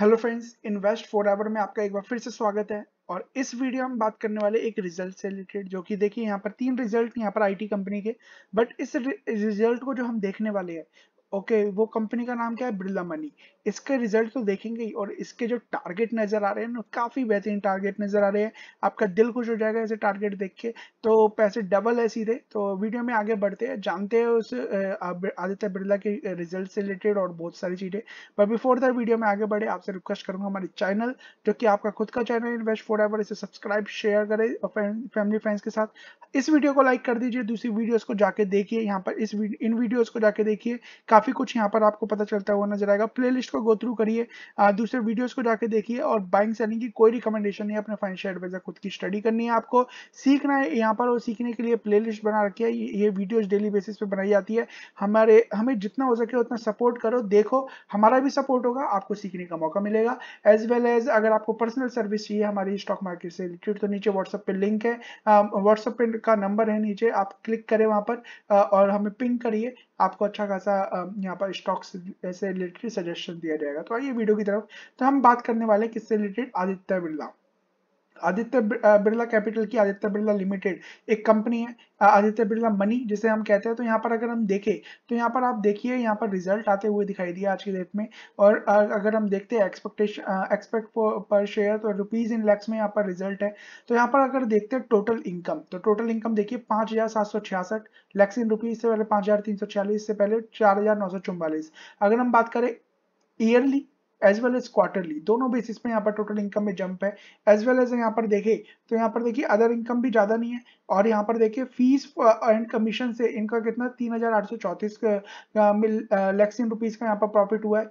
Hello friends invest forever में आपका एक बार फिर से स्वागत है और इस वीडियो में बात करने वाले एक रिजल्ट से रिलेटेड जो कि देखिए यहाँ पर तीन रिजल्ट यहाँ पर आईटी कंपनी के बट इस रिजल्ट को जो हम देखने वाले हैं ओके okay, वो कंपनी का नाम क्या है बिरला मनी इसके रिजल्ट तो देखेंगे ही और इसके जो टारगेट नज़र आ रहे हैं ना काफ़ी बेहतरीन टारगेट नज़र आ रहे हैं आपका दिल खुश हो जाएगा ऐसे टारगेट देख के तो पैसे डबल है सीधे तो वीडियो में आगे बढ़ते हैं जानते हैं उस आदित्य बिरला के रिजल्ट से रिलेटेड और बहुत सारी चीज़ें पर बिफोर दर वीडियो में आगे बढ़े आपसे रिक्वेस्ट करूंगा हमारे चैनल जो कि आपका खुद का चैनल इन्वेस्ट फॉर एवर इसे सब्सक्राइब शेयर करें फैमिली फ्रेंड्स के साथ इस वीडियो को लाइक कर दीजिए दूसरी वीडियोज़ को जाके देखिए यहाँ पर इस इन वीडियोज़ को जाके देखिए काफी कुछ यहाँ पर आपको पता चलता हुआ नजर आएगा प्ले को गो थ्रू करिए दूसरे वीडियोज को जाके देखिए और बाइंग सेलिंग की कोई रिकमेंडेशन नहीं अपने फाइनेंशियल एडवाइजर खुद की स्टडी करनी है आपको सीखना है यहाँ पर और सीखने के लिए प्ले बना रखी है ये वीडियोस डेली बेसिस पे बनाई जाती है हमारे हमें जितना हो सके उतना सपोर्ट करो देखो हमारा भी सपोर्ट होगा आपको सीखने का मौका मिलेगा एज वेल एज अगर आपको पर्सनल सर्विस चाहिए हमारी स्टॉक मार्केट से रिलेटेड तो नीचे व्हाट्सएप पे लिंक है व्हाट्सएप पे का नंबर है नीचे आप क्लिक करें वहां पर और हमें पिंग करिए आपको अच्छा खासा यहाँ पर स्टॉक्स से रिलेटेड सजेशन दिया जाएगा तो आइए वीडियो की तरफ तो हम बात करने वाले किससे रिलेटेड आदित्य बिरला आदित्य बिरला कैपिटल की आदित्य बिरला लिमिटेड एक कंपनी है आदित्य बिरला मनी जिसे हम कहते हैं तो यहाँ पर अगर हम देखें तो यहाँ पर आप देखिए यहाँ पर रिजल्ट आते हुए दिखाई दिया आज की डेट में और अगर हम देखते हैं एक्सपेक्टेशन एक्सपेक्ट पर शेयर तो रुपीज इन लैक्स में यहाँ पर रिजल्ट है तो यहाँ पर अगर देखते हैं टोटल इनकम तो टोटल इनकम देखिए पाँच हजार सात सौ छियासठ लैक्स इन रुपीज से पहले पाँच हजार तीन सौ छियालीस से पहले चार हजार नौ सौ चौवालीस अगर हम बात करें yearly as well as quarterly दोनों बेसिस पे यहाँ पर टोटल इनकम में जंप है एज वेल एज यहाँ पर देखे तो यहाँ पर देखिए अदर इनकम भी ज्यादा नहीं है और यहाँ पर देखिए फीस एंड कमीशन से इनका कितना तीन हजार आठ सौ चौंतीस uh, लैक्सिन रुपीज uh, का यहाँ पर प्रॉफिट हुआ है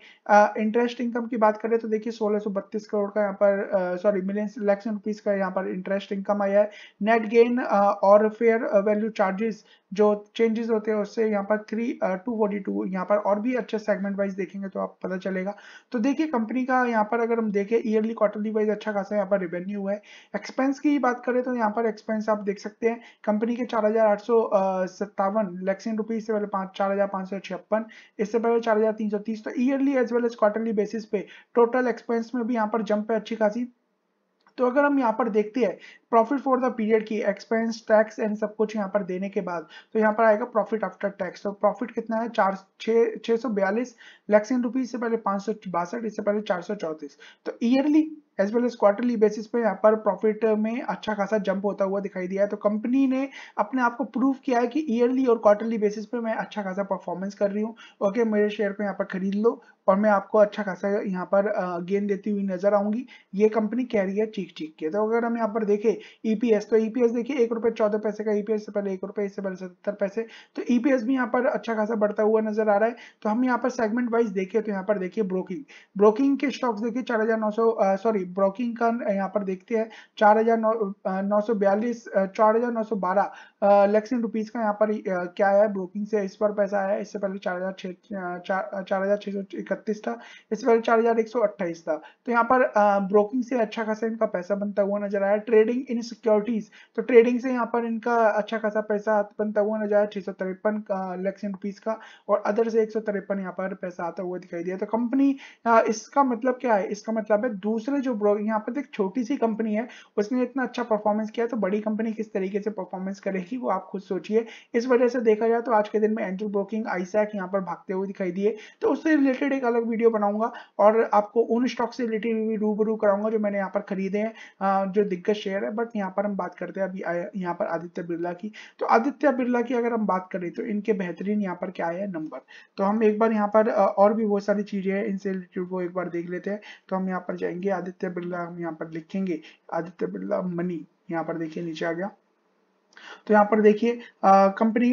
इंटरेस्ट uh, इनकम की बात करें तो देखिए सोलह सौ बत्तीस करोड़ का यहाँ पर सॉरी मिलियन लैक्सिन रुपीज का यहाँ पर इंटरेस्ट इनकम आया है नेट गेन और फेयर वैल्यू चार्जेस जो चेंजेस होते हैं उससे यहाँ पर थ्री टू फोर्टी टू यहाँ पर और भी अच्छे सेगमेंट वाइज देखेंगे तो आप पता चलेगा तो देखिए कंपनी का यहाँ पर अगर हम देखें ईयरली क्वार्टरली वाइज अच्छा खासा यहाँ पर रेवेन्यू है एक्सपेंस की बात करें तो यहाँ पर एक्सपेंस आप देख सकते हैं देखते हैं कंपनी के चार हजार आठ सौ सत्तावन लैक्सिन रुपीज इससे पहले पाँच चार इससे पहले चार तो yearly as well as quarterly basis पे टोटल एक्सपेंस में भी यहाँ पर जंप है अच्छी खासी तो अगर हम यहाँ पर देखते हैं प्रॉफिट फॉर द पीरियड की एक्सपेंस टैक्स एंड सब कुछ यहाँ पर देने के बाद तो यहाँ पर आएगा प्रॉफिट आफ्टर टैक्स तो प्रॉफिट कितना है चार छह सौ बयालीस लैक्स इन रुपीज से पहले पांच सौ बासठ इससे पहले चार सौ चौतीस तो yearly as well as quarterly basis पे यहाँ पर प्रॉफिट में अच्छा खासा जंप होता हुआ दिखाई दिया है तो कंपनी ने अपने आप को प्रूव किया है कि ईयरली और क्वार्टरली बेसिस पे मैं अच्छा खासा परफॉर्मेंस कर रही हूँ ओके मेरे शेयर को यहाँ पर खरीद लो और मैं आपको अच्छा खासा यहाँ पर गेन देती हुई नजर आऊंगी ये कंपनी कह रही है चीख चीख के तो अगर हम यहाँ पर देखें ईपीएस e तो ईपीएस e देखिए एक रुपये चौदह पैसे का ईपीएस e से पहले एक रुपये इससे पहले सत्तर पैसे तो ईपीएस भी यहाँ पर अच्छा खासा बढ़ता हुआ नजर आ रहा है तो हम यहाँ पर सेगमेंट वाइज देखें तो यहाँ पर देखिए ब्रोकिंग ब्रोकिंग के स्टॉक्स देखिए चार सॉरी ब्रोकिंग का यहाँ पर देखते हैं चार हजार नौ सौ बयालीस चार हजार नौ का यहाँ पर क्या है ब्रोकिंग से इस पर पैसा आया इससे पहले चार हजार छह चार हजार छः सौ इकतीस था इससे पहले चार हजार एक सौ अट्ठाईस था तो यहाँ पर ब्रोकिंग से अच्छा खासा इनका पैसा बनता हुआ नजर आया ट्रेडिंग इन सिक्योरिटीज तो ट्रेडिंग से यहाँ पर इनका अच्छा खासा पैसा बनता हुआ नजर आया छह सौ तिरपन लैक्सन रुपीज का और अदर से एक सौ तिरपन यहाँ पर पैसा आता हुआ दिखाई दिया तो कंपनी इसका मतलब क्या है इसका मतलब है दूसरे जो ब्रोकिंग यहाँ पर एक छोटी सी कंपनी है उसने इतना अच्छा परफॉर्मेंस किया तो बड़ी कंपनी किस तरीके से परफॉर्मेंस करेगी वो आप खुद सोचिए इस वजह से देखा जाए तो आज के दिन में एंजल ब्रोकिंग आईसैक यहाँ पर भागते हुए दिखाई दिए तो उससे रिलेटेड एक अलग वीडियो बनाऊंगा और आपको उन स्टॉक से रिलेटेड भी रूबरू कराऊंगा जो मैंने यहाँ पर खरीदे हैं जो दिग्गज शेयर है बट यहाँ पर हम बात करते हैं अभी यहाँ पर आदित्य बिरला की तो आदित्य बिरला की अगर हम बात करें तो इनके बेहतरीन यहाँ पर क्या है नंबर तो हम एक बार यहाँ पर और भी बहुत सारी चीजें हैं इनसे रिलेटेड वो एक बार देख लेते हैं तो हम यहाँ पर जाएंगे आदित्य बिरला हम यहाँ पर लिखेंगे आदित्य बिरला मनी यहाँ पर देखिए नीचे आ गया तो यहाँ पर देखिए कंपनी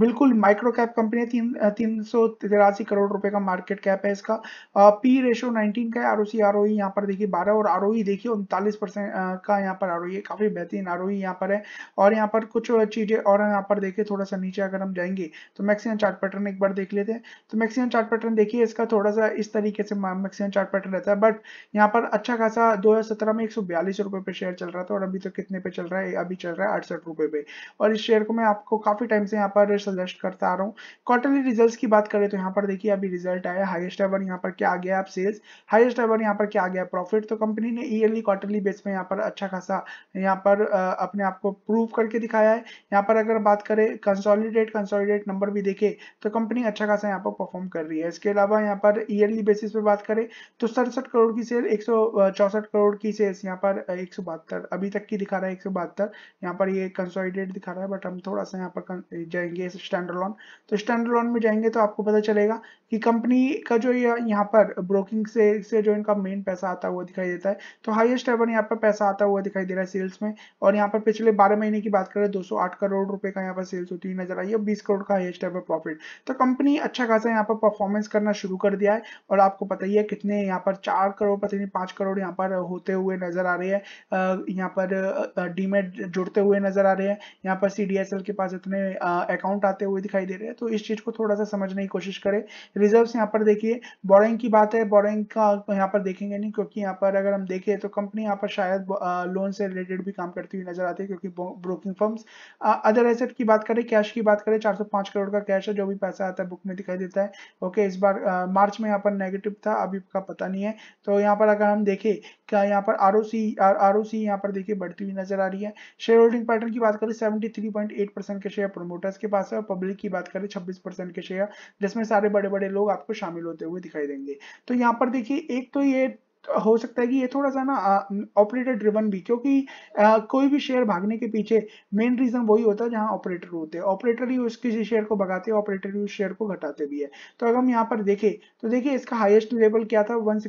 बिल्कुल माइक्रो कैप कंपनी है तीन तीन सौ तिरासी करोड़ रुपए का मार्केट कैप है इसका पी रेशो 19 का है R O C R O यहाँ पर देखिए 12 और आर ओ e देखिए उनतालीस परसेंट का यहाँ पर आर ओ e काफी बेहतरीन आर ओ e यहाँ पर है और यहाँ पर कुछ चीजें और यहाँ पर देखिए थोड़ा सा नीचे अगर हम जाएंगे तो मैक्सिमम चार्ट पैटर्न एक बार देख लेते हैं तो मैक्सिमम चार्ट पैटर्न देखिए इसका थोड़ा सा इस तरीके से मैक्सिमम चार्ट पैटर्न रहता है बट यहाँ पर अच्छा खासा दो में एक सौ पे शेयर चल रहा था और अभी तो कितने पे चल रहा है अभी चल रहा है अड़सठ रुपए पे और इस शेयर को मैं आपको काफ़ी टाइम से यहाँ पर सजेस्ट करता आ रहा हूँ क्वार्टरली रिजल्ट की बात करें तो यहाँ पर देखिए अभी रिजल्ट आया हाइस्ट एवर यहाँ पर क्या आ गया आप सेल्स हाइस्ट एवर यहाँ पर क्या आ गया प्रॉफिट तो कंपनी ने ईयरली क्वार्टरली बेस में यहाँ पर अच्छा खासा यहाँ पर अपने आप को प्रूव करके दिखाया है यहाँ पर अगर बात करें कंसोलिडेट कंसोलिडेट नंबर भी देखे तो कंपनी अच्छा खासा यहाँ पर परफॉर्म कर रही है इसके अलावा यहाँ पर ईयरली बेसिस पे बात करें तो सड़सठ करोड़ की सेल एक करोड़ की सेल्स यहाँ पर एक अभी तक की दिखा रहा है एक यहाँ पर ये कंसोलिडेट दिखा रहा है बट हम थोड़ा सा यहाँ पर जाएंगे स्टैंडर्ड स्टैंडर्लॉन तो स्टैंडर्ड स्टैंडर्लॉन में जाएंगे तो आपको पता चलेगा कि कंपनी का जो यहाँ पर ब्रोकिंग से से जो इनका मेन पैसा आता हुआ दिखाई देता है तो हाईएस्ट एवर यहाँ पर पैसा आता हुआ दिखाई दे रहा है सेल्स में और यहाँ पर पिछले बारह महीने की बात करें 208 करोड़ रुपए का यहाँ पर सेल्स होती हुई नजर आई है बीस करोड़ का हाईएस्ट एवर प्रॉफिट तो कंपनी अच्छा खासा यहाँ पर परफॉर्मेंस करना शुरू कर दिया है और आपको पता ही है कितने यहाँ पर चार करोड़ पता नहीं पांच करोड़ यहाँ पर होते हुए नजर आ रहे हैं यहाँ पर डीमेट जुड़ते हुए नजर आ रहे रहे हैं यहाँ पर सी के पास इतने अकाउंट आते हुए दिखाई दे रहे हैं तो इस चीज को थोड़ा सा समझने की कोशिश करें रिजर्व यहाँ पर देखिए बोरिंग की बात है बोरिंग का यहाँ पर देखेंगे नहीं क्योंकि यहाँ पर अगर हम देखें तो कंपनी यहाँ पर शायद लोन से रिलेटेड भी काम करती हुई नजर आती है क्योंकि ब्रोकिंग फर्म्स अदर एसेट की बात करें कैश की बात करें 405 करोड़ का कैश है जो भी पैसा आता है बुक में दिखाई देता है ओके इस बार आ, मार्च में यहाँ पर नेगेटिव था अभी का पता नहीं है तो यहाँ पर अगर हम देखें क्या यहाँ पर R O C R O सी यहाँ पर देखिए बढ़ती हुई नजर आ रही है शेयर होल्डिंग पैटर्न की बात बात करें एट परसेंट के शेयर प्रमोटर्स के पास है और पब्लिक की बात करें छब्बीस परसेंट के शेयर जिसमें सारे बड़े बड़े लोग आपको शामिल होते हुए दिखाई देंगे तो यहाँ पर देखिए एक तो ये हो सकता है कि ये थोड़ा सा ना ऑपरेटर ड्रिवन भी क्योंकि आ, कोई भी शेयर भागने के पीछे मेन रीजन वही होता है जहां ऑपरेटर होते हैं ऑपरेटर ही उस किसी शेयर को भगाते हैं ऑपरेटर ही उस शेयर को घटाते भी है तो अगर हम यहाँ पर देखें तो देखिए इसका हाईएस्ट लेवल क्या था वन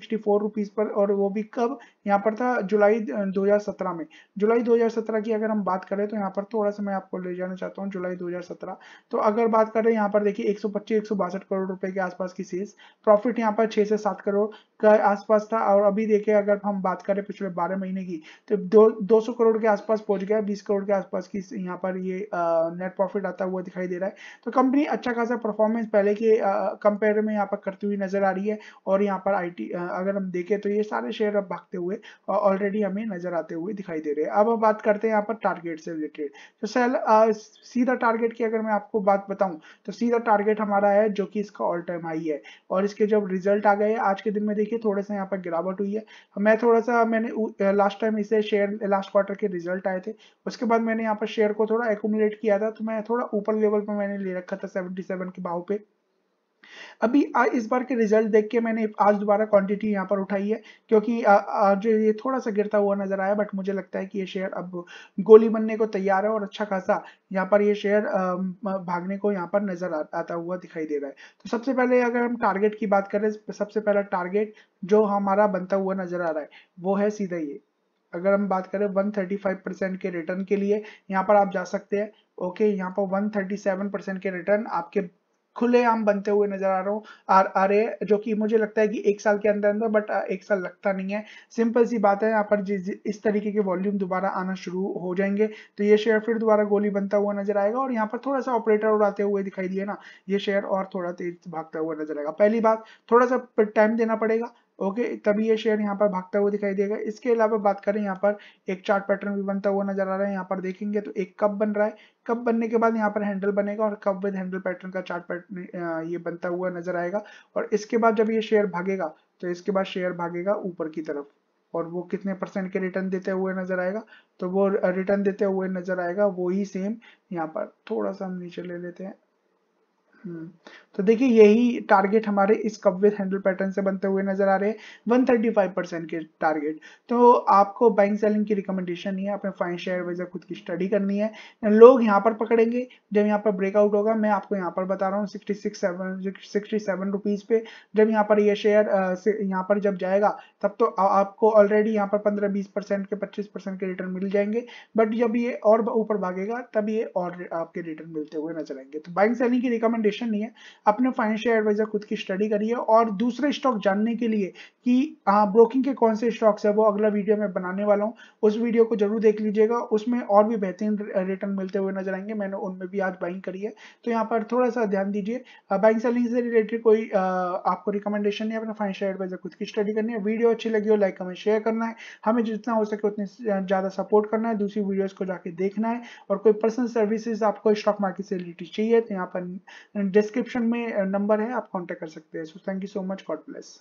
रुपीज पर और वो भी कब यहाँ पर था जुलाई सत्रह में जुलाई सत्रह की अगर हम बात करें तो यहाँ पर थोड़ा सा मैं आपको ले जाना चाहता हूँ जुलाई सत्रह तो अगर बात करें यहाँ पर देखिए एक सौ करोड़ रुपए के आसपास की सेल्स प्रॉफिट यहाँ पर छह से सात करोड़ का आसपास था और अभी देखे अगर हम बात करें पिछले 12 महीने की तो दो सौ करोड़ के आसपास पहुंच गया 20 करोड़ के आसपास की यहाँ पर ये नेट प्रॉफिट आता हुआ दिखाई दे रहा है तो कंपनी अच्छा खासा परफॉर्मेंस पहले के कंपेयर में यहाँ पर करती हुई नजर आ रही है और यहाँ पर आई अगर हम देखें तो ये सारे शेयर अब भागते हुए ऑलरेडी हमें नजर आते हुए दिखाई दे रहे हैं अब हम बात करते हैं यहाँ पर टारगेट से रिलेटेड तो सेल सीधा टारगेट की अगर मैं आपको बात बताऊं तो सीधा टारगेट हमारा है जो कि इसका ऑल टाइम हाई है और इसके जब रिजल्ट आ गए आज के दिन में देखिए थोड़े से यहाँ पर गिरावट हुई है मैं थोड़ा सा मैंने लास्ट टाइम इसे शेयर लास्ट क्वार्टर के रिजल्ट आए थे उसके बाद मैंने यहाँ पर शेयर को थोड़ा एकोमोडेट किया था तो मैं थोड़ा ऊपर लेवल पर मैंने ले रखा था सेवेंटी के भाव पे अभी आ, इस बार के रिजल्ट देख के मैंने आज दोबारा क्वांटिटी यहाँ पर उठाई है क्योंकि आ, आ, जो ये थोड़ा सा गिरता हुआ नजर आया बट मुझे लगता है कि ये शेयर अब गोली बनने को तैयार है और अच्छा खासा यहाँ पर ये शेयर भागने को यहाँ पर नजर आ, आता हुआ दिखाई दे रहा है तो सबसे पहले अगर हम टारगेट की बात करें सबसे पहला टारगेट जो हमारा बनता हुआ नजर आ रहा है वो है सीधा ये अगर हम बात करें 135 परसेंट के रिटर्न के लिए यहाँ पर आप जा सकते हैं ओके यहाँ पर 137 परसेंट के रिटर्न आपके खुलेआम बनते हुए नजर आ रहा हूँ आर आ ए जो कि मुझे लगता है कि एक साल के अंदर अंदर बट एक साल लगता नहीं है सिंपल सी बात है यहाँ पर जिस इस तरीके के वॉल्यूम दोबारा आना शुरू हो जाएंगे तो ये शेयर फिर दोबारा गोली बनता हुआ नजर आएगा और यहाँ पर थोड़ा सा ऑपरेटर उड़ाते हुए दिखाई दिए ना ये शेयर और थोड़ा तेज भागता हुआ नजर आएगा पहली बात थोड़ा सा टाइम देना पड़ेगा ओके तभी ये शेयर यहाँ पर भागता हुआ दिखाई देगा इसके अलावा बात करें यहाँ पर एक चार्ट पैटर्न भी बनता हुआ नजर आ रहा है यहाँ पर देखेंगे तो एक कप बन रहा है कप बनने के बाद यहाँ पर हैंडल बनेगा और कप विद हैंडल पैटर्न का चार्ट पैटर्न ये बनता हुआ नजर आएगा और इसके बाद जब ये शेयर भागेगा तो इसके बाद शेयर भागेगा ऊपर की तरफ और वो कितने परसेंट के रिटर्न देते हुए नजर आएगा तो वो रिटर्न देते हुए नजर आएगा वो ही सेम यहाँ पर थोड़ा सा हम नीचे ले लेते हैं हम्म। तो देखिए यही टारगेट हमारे इस कप विथ हैंडल पैटर्न से बनते हुए नजर आ रहे हैं 135 परसेंट के टारगेट तो आपको बैंक सेलिंग की रिकमेंडेशन नहीं है अपने फाइन शेयर वेजर खुद की स्टडी करनी है लोग यहाँ पर पकड़ेंगे जब यहाँ पर ब्रेकआउट होगा मैं आपको यहाँ पर बता रहा हूँ sixty six seven sixty seven rupees पे जब यहाँ पर यह शेयर यहाँ पर जब जाएगा तब तो आपको ऑलरेडी यहाँ पर पंद्रह बीस परसेंट के पच्चीस परसेंट के रिटर्न मिल जाएंगे बट जब ये और ऊपर भागेगा तब ये और आपके रिटर्न मिलते हुए नजर आएंगे तो बैंक सेलिंग की रिकमेंडेशन एडुकेशन नहीं है अपने फाइनेंशियल एडवाइजर खुद की स्टडी करिए और दूसरे स्टॉक जानने के लिए कि ब्रोकिंग हाँ, के कौन से स्टॉक्स है वो अगला वीडियो मैं बनाने वाला हूँ उस वीडियो को जरूर देख लीजिएगा उसमें और भी बेहतरीन रिटर्न मिलते हुए नजर आएंगे मैंने उनमें भी आज बाइंग करी है तो यहाँ पर थोड़ा सा ध्यान दीजिए बाइंग सेलिंग से रिलेटेड कोई आपको रिकमेंडेशन नहीं अपना फाइनेंशियल एडवाइजर खुद की स्टडी करनी है वीडियो अच्छी लगी हो लाइक कमेंट शेयर करना है हमें जितना हो सके उतनी ज़्यादा सपोर्ट करना है दूसरी वीडियोस को जाके देखना है और कोई पर्सनल सर्विसेज आपको स्टॉक मार्केट से रिलेटेड चाहिए तो यहाँ पर डिस्क्रिप्शन में नंबर uh, है आप कॉन्टेक्ट कर सकते हैं so thank you so much God bless